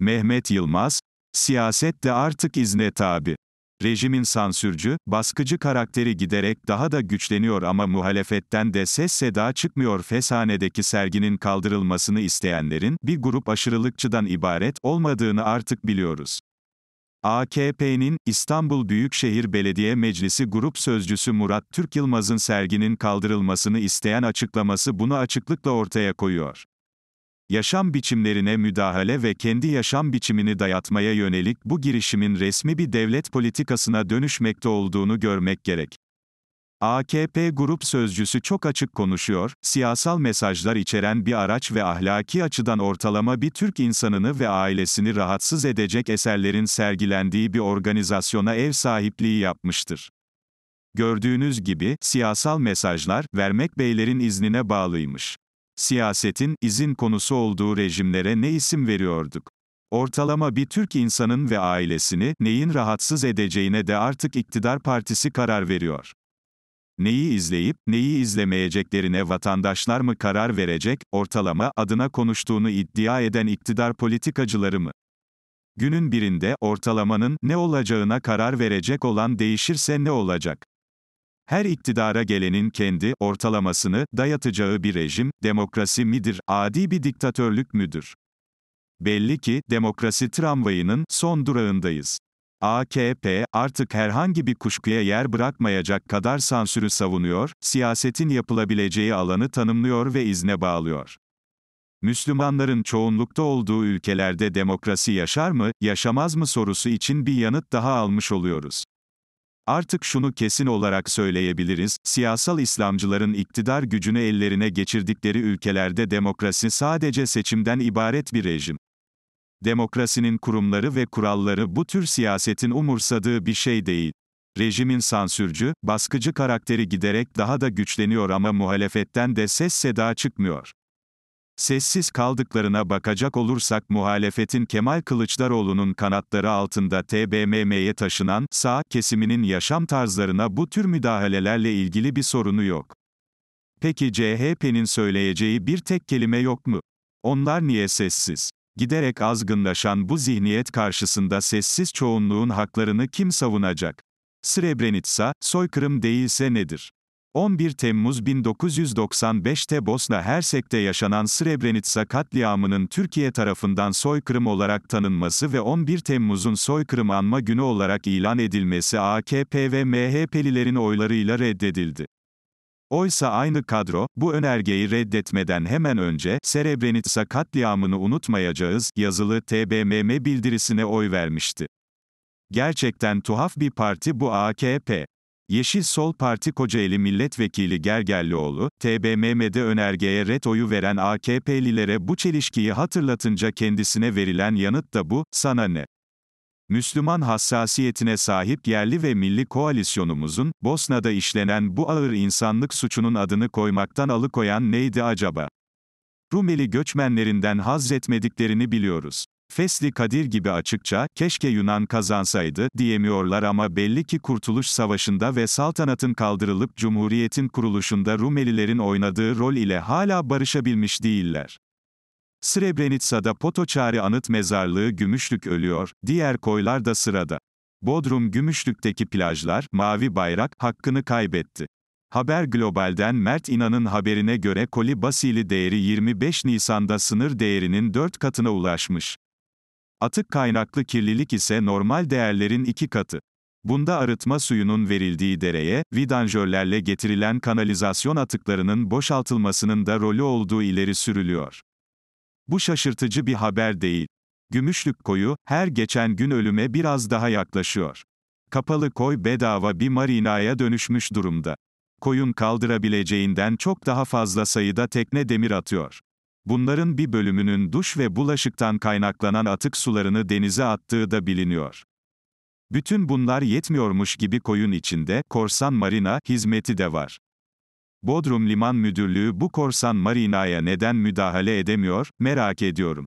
Mehmet Yılmaz, siyaset de artık izne tabi. Rejimin sansürcü, baskıcı karakteri giderek daha da güçleniyor ama muhalefetten de ses seda çıkmıyor. Feshanedeki serginin kaldırılmasını isteyenlerin bir grup aşırılıkçıdan ibaret olmadığını artık biliyoruz. AKP'nin İstanbul Büyükşehir Belediye Meclisi Grup Sözcüsü Murat Türk Yılmaz'ın serginin kaldırılmasını isteyen açıklaması bunu açıklıkla ortaya koyuyor yaşam biçimlerine müdahale ve kendi yaşam biçimini dayatmaya yönelik bu girişimin resmi bir devlet politikasına dönüşmekte olduğunu görmek gerek. AKP grup sözcüsü çok açık konuşuyor, siyasal mesajlar içeren bir araç ve ahlaki açıdan ortalama bir Türk insanını ve ailesini rahatsız edecek eserlerin sergilendiği bir organizasyona ev sahipliği yapmıştır. Gördüğünüz gibi, siyasal mesajlar, vermek beylerin iznine bağlıymış siyasetin izin konusu olduğu rejimlere ne isim veriyorduk? Ortalama bir Türk insanın ve ailesini neyin rahatsız edeceğine de artık iktidar partisi karar veriyor. Neyi izleyip neyi izlemeyeceklerine vatandaşlar mı karar verecek, ortalama adına konuştuğunu iddia eden iktidar politikacıları mı? Günün birinde ortalamanın ne olacağına karar verecek olan değişirse ne olacak? Her iktidara gelenin kendi ortalamasını dayatacağı bir rejim, demokrasi midir, adi bir diktatörlük müdür? Belli ki, demokrasi tramvayının son durağındayız. AKP, artık herhangi bir kuşkuya yer bırakmayacak kadar sansürü savunuyor, siyasetin yapılabileceği alanı tanımlıyor ve izne bağlıyor. Müslümanların çoğunlukta olduğu ülkelerde demokrasi yaşar mı, yaşamaz mı sorusu için bir yanıt daha almış oluyoruz. Artık şunu kesin olarak söyleyebiliriz, siyasal İslamcıların iktidar gücünü ellerine geçirdikleri ülkelerde demokrasi sadece seçimden ibaret bir rejim. Demokrasinin kurumları ve kuralları bu tür siyasetin umursadığı bir şey değil. Rejimin sansürcü, baskıcı karakteri giderek daha da güçleniyor ama muhalefetten de ses seda çıkmıyor. Sessiz kaldıklarına bakacak olursak muhalefetin Kemal Kılıçdaroğlu'nun kanatları altında TBMM'ye taşınan sağ kesiminin yaşam tarzlarına bu tür müdahalelerle ilgili bir sorunu yok. Peki CHP'nin söyleyeceği bir tek kelime yok mu? Onlar niye sessiz? Giderek azgınlaşan bu zihniyet karşısında sessiz çoğunluğun haklarını kim savunacak? Srebrenica, soykırım değilse nedir? 11 Temmuz 1995'te Bosna Hersek'te yaşanan Srebrenica katliamının Türkiye tarafından soykırım olarak tanınması ve 11 Temmuz'un soykırım anma günü olarak ilan edilmesi AKP ve MHP'lilerin oylarıyla reddedildi. Oysa aynı kadro, bu önergeyi reddetmeden hemen önce, Srebrenica katliamını unutmayacağız, yazılı TBMM bildirisine oy vermişti. Gerçekten tuhaf bir parti bu AKP. Yeşil Sol Parti Kocaeli Milletvekili Gergerlioğlu, TBMM'de önergeye ret oyu veren AKP'lilere bu çelişkiyi hatırlatınca kendisine verilen yanıt da bu, sana ne? Müslüman hassasiyetine sahip yerli ve milli koalisyonumuzun, Bosna'da işlenen bu ağır insanlık suçunun adını koymaktan alıkoyan neydi acaba? Rumeli göçmenlerinden hazretmediklerini biliyoruz. Fesli Kadir gibi açıkça, keşke Yunan kazansaydı, diyemiyorlar ama belli ki Kurtuluş Savaşı'nda ve saltanatın kaldırılıp Cumhuriyet'in kuruluşunda Rumelilerin oynadığı rol ile hala barışabilmiş değiller. Srebrenica'da Potoçari Anıt Mezarlığı Gümüşlük ölüyor, diğer koylar da sırada. Bodrum Gümüşlük'teki plajlar, mavi bayrak, hakkını kaybetti. Haber Global'den Mert İnan'ın haberine göre koli basili değeri 25 Nisan'da sınır değerinin 4 katına ulaşmış. Atık kaynaklı kirlilik ise normal değerlerin iki katı. Bunda arıtma suyunun verildiği dereye, vidanjörlerle getirilen kanalizasyon atıklarının boşaltılmasının da rolü olduğu ileri sürülüyor. Bu şaşırtıcı bir haber değil. Gümüşlük koyu, her geçen gün ölüme biraz daha yaklaşıyor. Kapalı koy bedava bir marinaya dönüşmüş durumda. Koyun kaldırabileceğinden çok daha fazla sayıda tekne demir atıyor. Bunların bir bölümünün duş ve bulaşıktan kaynaklanan atık sularını denize attığı da biliniyor. Bütün bunlar yetmiyormuş gibi koyun içinde korsan marina hizmeti de var. Bodrum Liman Müdürlüğü bu korsan marinaya neden müdahale edemiyor, merak ediyorum.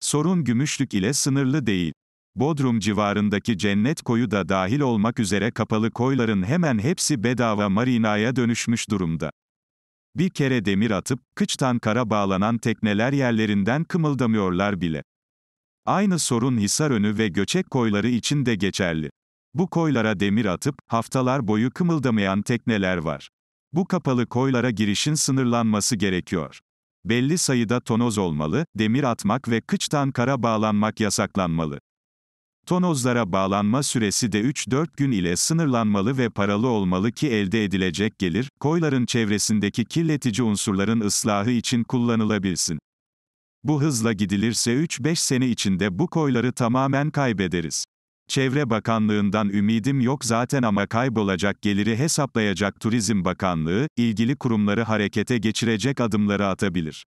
Sorun gümüşlük ile sınırlı değil. Bodrum civarındaki Cennet Koyu da dahil olmak üzere kapalı koyların hemen hepsi bedava marinaya dönüşmüş durumda bir kere demir atıp, kıçtan kara bağlanan tekneler yerlerinden kımıldamıyorlar bile. Aynı sorun Hisarönü ve Göçek koyları için de geçerli. Bu koylara demir atıp, haftalar boyu kımıldamayan tekneler var. Bu kapalı koylara girişin sınırlanması gerekiyor. Belli sayıda tonoz olmalı, demir atmak ve kıçtan kara bağlanmak yasaklanmalı. Tonozlara bağlanma süresi de 3-4 gün ile sınırlanmalı ve paralı olmalı ki elde edilecek gelir, koyların çevresindeki kirletici unsurların ıslahı için kullanılabilsin. Bu hızla gidilirse 3-5 sene içinde bu koyları tamamen kaybederiz. Çevre Bakanlığından ümidim yok zaten ama kaybolacak geliri hesaplayacak Turizm Bakanlığı, ilgili kurumları harekete geçirecek adımları atabilir.